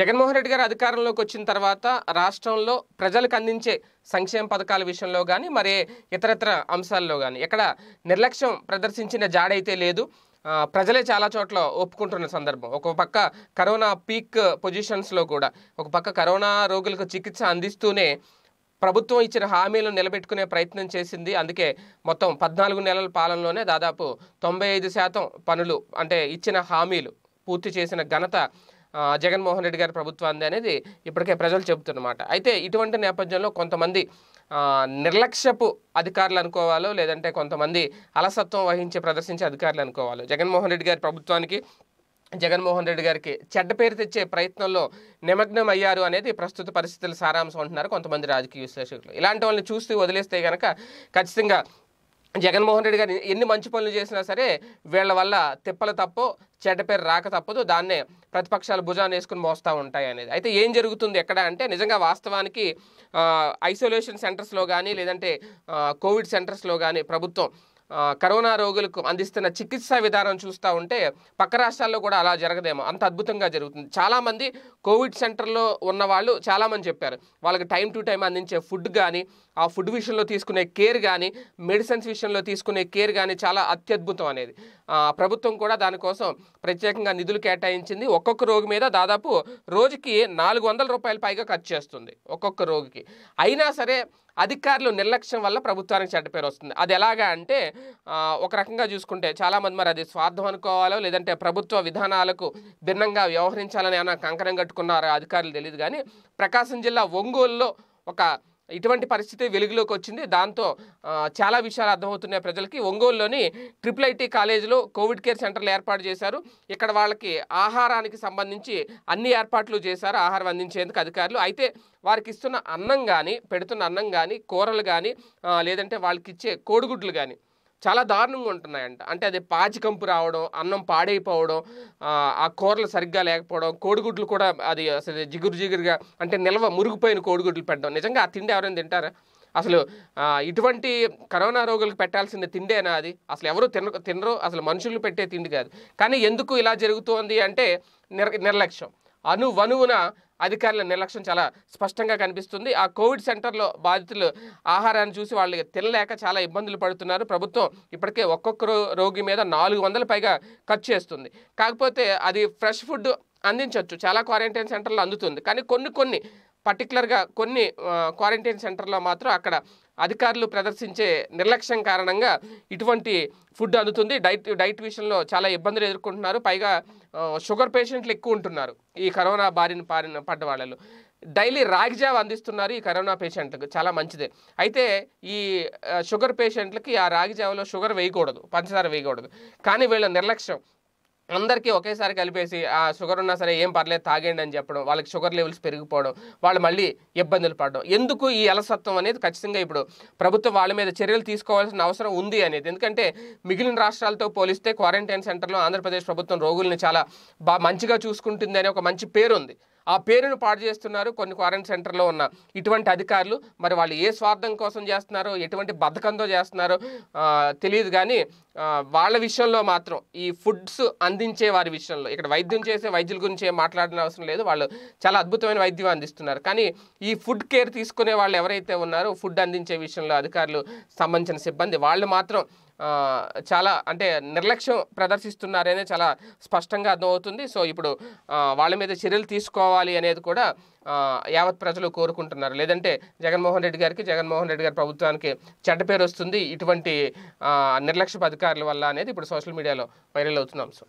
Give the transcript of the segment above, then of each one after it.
జగన్మోహన్ రెడ్డి గారు అధికారంలోకి వచ్చిన తర్వాత రాష్ట్రంలో ప్రజలకు అందించే సంక్షేమ పథకాల విషయంలో కానీ మరి ఇతరత్ర అంశాల్లో కానీ ఎక్కడ నిర్లక్ష్యం ప్రదర్శించిన జాడైతే లేదు ప్రజలే చాలా చోట్ల ఒప్పుకుంటున్న సందర్భం ఒక పక్క కరోనా పీక్ పొజిషన్స్లో కూడా ఒక పక్క కరోనా రోగులకు చికిత్స అందిస్తూనే ప్రభుత్వం ఇచ్చిన హామీలను నిలబెట్టుకునే ప్రయత్నం చేసింది అందుకే మొత్తం పద్నాలుగు నెలల పాలనలోనే దాదాపు తొంభై ఐదు శాతం పనులు అంటే ఇచ్చిన హామీలు పూర్తి చేసిన ఘనత జగన్మోహన్ రెడ్డి గారి ప్రభుత్వాన్ని అనేది ఇప్పటికే ప్రజలు చెబుతున్నమాట అయితే ఇటువంటి నేపథ్యంలో కొంతమంది నిర్లక్ష్యపు అధికారులు అనుకోవాలో లేదంటే కొంతమంది అలసత్వం వహించి ప్రదర్శించే అధికారులు అనుకోవాలో జగన్మోహన్ రెడ్డి గారి ప్రభుత్వానికి జగన్మోహన్ రెడ్డి గారికి చెడ్డ పేరు తెచ్చే ప్రయత్నంలో నిమగ్నం అయ్యారు అనేది ప్రస్తుత పరిస్థితుల సారాంశం అంటున్నారు కొంతమంది రాజకీయ విశ్లేషకులు ఇలాంటి వాళ్ళని చూస్తూ వదిలేస్తే కనుక ఖచ్చితంగా జగన్మోహన్ రెడ్డి గారు ఎన్ని మంచి పనులు చేసినా సరే వీళ్ళ వల్ల తిప్పల తప్పో చెడ్డ పేరు రాక తప్పదు దాన్నే ప్రతిపక్షాలు భుజాన్ని వేసుకుని మోస్తూ ఉంటాయి అనేది అయితే ఏం జరుగుతుంది ఎక్కడ అంటే నిజంగా వాస్తవానికి ఐసోలేషన్ సెంటర్స్లో కానీ లేదంటే కోవిడ్ సెంటర్స్లో కానీ ప్రభుత్వం కరోనా రోగులకు అందిస్తున్న చికిత్సా విధానం చూస్తూ ఉంటే పక్క రాష్ట్రాల్లో కూడా అలా జరగదేమో అంత అద్భుతంగా జరుగుతుంది చాలామంది కోవిడ్ సెంటర్లో ఉన్న వాళ్ళు చాలామంది చెప్పారు వాళ్ళకి టైం టు టైం అందించే ఫుడ్ కానీ ఆ ఫుడ్ విషయంలో తీసుకునే కేర్ కానీ మెడిసిన్స్ విషయంలో తీసుకునే కేర్ కానీ చాలా అత్యద్భుతం అనేది ప్రభుత్వం కూడా దానికోసం ప్రత్యేకంగా నిధులు కేటాయించింది ఒక్కొక్క రోగి మీద దాదాపు రోజుకి నాలుగు వందల రూపాయల పైగా ఖర్చు చేస్తుంది ఒక్కొక్క రోగికి అయినా సరే అధికారులు నిర్లక్ష్యం వల్ల ప్రభుత్వానికి చెడ్డ పేరు వస్తుంది అది ఎలాగా అంటే ఒక రకంగా చూసుకుంటే చాలామంది మరి అది స్వార్థం అనుకోవాలో లేదంటే ప్రభుత్వ విధానాలకు భిన్నంగా వ్యవహరించాలని ఏమైనా కంకరం కట్టుకున్నారో అధికారులు తెలియదు కానీ ప్రకాశం జిల్లా ఒంగోలులో ఒక ఇటువంటి పరిస్థితి వెలుగులోకి వచ్చింది దాంతో చాలా విషయాలు అర్థమవుతున్నాయి ప్రజలకి ఒంగోలులోని ట్రిపుల్ ఐటీ కాలేజీలో కోవిడ్ కేర్ సెంటర్లు ఏర్పాటు చేశారు ఇక్కడ వాళ్ళకి ఆహారానికి సంబంధించి అన్ని ఏర్పాట్లు చేశారు ఆహారం అందించేందుకు అధికారులు అయితే వారికి ఇస్తున్న అన్నం కానీ పెడుతున్న అన్నం కానీ కూరలు కానీ లేదంటే వాళ్ళకి ఇచ్చే కోడిగుడ్లు కానీ చాలా దారుణంగా ఉంటున్నాయంట అంటే అది పాచికంపు రావడం అన్నం పాడైపోవడం ఆ కూరలు సరిగ్గా లేకపోవడం కోడిగుడ్లు కూడా అది అసలు జిగురు జిగురుగా అంటే నిల్వ మురిగిపోయిన కోడిగుడ్లు పెట్టడం నిజంగా ఆ తిండి ఎవరైనా తింటారా అసలు ఇటువంటి కరోనా రోగులకు పెట్టాల్సిన తిండేనా అది అసలు ఎవరు తిన తినరు అసలు మనుషులు పెట్టే తిండి కాదు కానీ ఎందుకు ఇలా జరుగుతోంది అంటే నిర్ నిర్లక్ష్యం అణువణువున అధికారుల నిర్లక్ష్యం చాలా స్పష్టంగా కనిపిస్తుంది ఆ కోవిడ్ సెంటర్లో బాధితులు ఆహారాన్ని చూసి వాళ్ళు తినలేక చాలా ఇబ్బందులు పడుతున్నారు ప్రభుత్వం ఇప్పటికే ఒక్కొక్క రోగి మీద నాలుగు వందల పైగా ఖర్చు చేస్తుంది కాకపోతే అది ఫ్రెష్ ఫుడ్ అందించవచ్చు చాలా క్వారంటైన్ సెంటర్లు అందుతుంది కానీ కొన్ని కొన్ని పర్టికులర్గా కొన్ని క్వారంటైన్ సెంటర్లో మాత్రం అక్కడ అధికారులు ప్రదర్శించే నిర్లక్ష్యం కారణంగా ఇటువంటి ఫుడ్ అందుతుంది డైట్ డైట్ విషయంలో చాలా ఇబ్బందులు ఎదుర్కొంటున్నారు పైగా షుగర్ పేషెంట్లు ఎక్కువ ఉంటున్నారు ఈ కరోనా బారిన పారిన పడ్డ వాళ్ళు డైలీ రాగిజావ అందిస్తున్నారు ఈ కరోనా పేషెంట్లకు చాలా మంచిదే అయితే ఈ షుగర్ పేషెంట్లకి ఆ రాగిజావలో షుగర్ వేయకూడదు పంచదార వేయకూడదు కానీ వీళ్ళ నిర్లక్ష్యం అందరికీ ఒకేసారి కలిపేసి ఆ షుగర్ ఉన్నా సరే ఏం పర్లేదు తాగండి అని చెప్పడం వాళ్ళకి షుగర్ లెవెల్స్ పెరిగిపోవడం వాళ్ళు మళ్ళీ ఇబ్బందులు పడడం ఎందుకు ఈ అలసత్వం అనేది ఖచ్చితంగా ఇప్పుడు ప్రభుత్వం వాళ్ళ మీద చర్యలు తీసుకోవాల్సిన అవసరం ఉంది అనేది ఎందుకంటే మిగిలిన రాష్ట్రాలతో పోలిస్తే క్వారంటైన్ సెంటర్లో ఆంధ్రప్రదేశ్ ప్రభుత్వం రోగుల్ని చాలా బా మంచిగా చూసుకుంటుంది ఒక మంచి పేరు ఉంది ఆ పేరును పాడు చేస్తున్నారు కొన్ని క్వారంటైన్ సెంటర్లో ఉన్న ఇటువంటి అధికారులు మరి వాళ్ళు ఏ స్వార్థం కోసం చేస్తున్నారో ఎటువంటి బద్ధకంతో చేస్తున్నారో తెలియదు కానీ వాళ్ళ విషయంలో మాత్రం ఈ ఫుడ్స్ అందించే వారి విషయంలో ఇక్కడ వైద్యం చేసే వైద్యుల గురించి ఏం మాట్లాడిన అవసరం లేదు వాళ్ళు చాలా అద్భుతమైన వైద్యం అందిస్తున్నారు కానీ ఈ ఫుడ్ కేర్ తీసుకునే వాళ్ళు ఎవరైతే ఉన్నారో ఫుడ్ అందించే విషయంలో అధికారులు సంబంధించిన సిబ్బంది వాళ్ళు మాత్రం చాలా అంటే నిర్లక్ష్యం ప్రదర్శిస్తున్నారనే చాలా స్పష్టంగా అర్థమవుతుంది సో ఇప్పుడు వాళ్ళ మీద చర్యలు తీసుకోవాలి అనేది కూడా యావత్ ప్రజలు కోరుకుంటున్నారు లేదంటే జగన్మోహన్ రెడ్డి గారికి జగన్మోహన్ రెడ్డి గారి ప్రభుత్వానికి చెడ్డ పేరు వస్తుంది ఇటువంటి నిర్లక్ష్య అధికారుల వల్ల అనేది ఇప్పుడు సోషల్ మీడియాలో వైరల్ అవుతున్న అంశం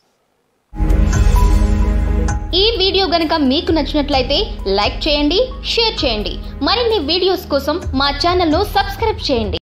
ఈ వీడియో గనక మీకు నచ్చినట్లయితే లైక్ చేయండి షేర్ చేయండి మరిన్ని వీడియోస్ కోసం మా ఛానల్ను సబ్స్క్రైబ్ చేయండి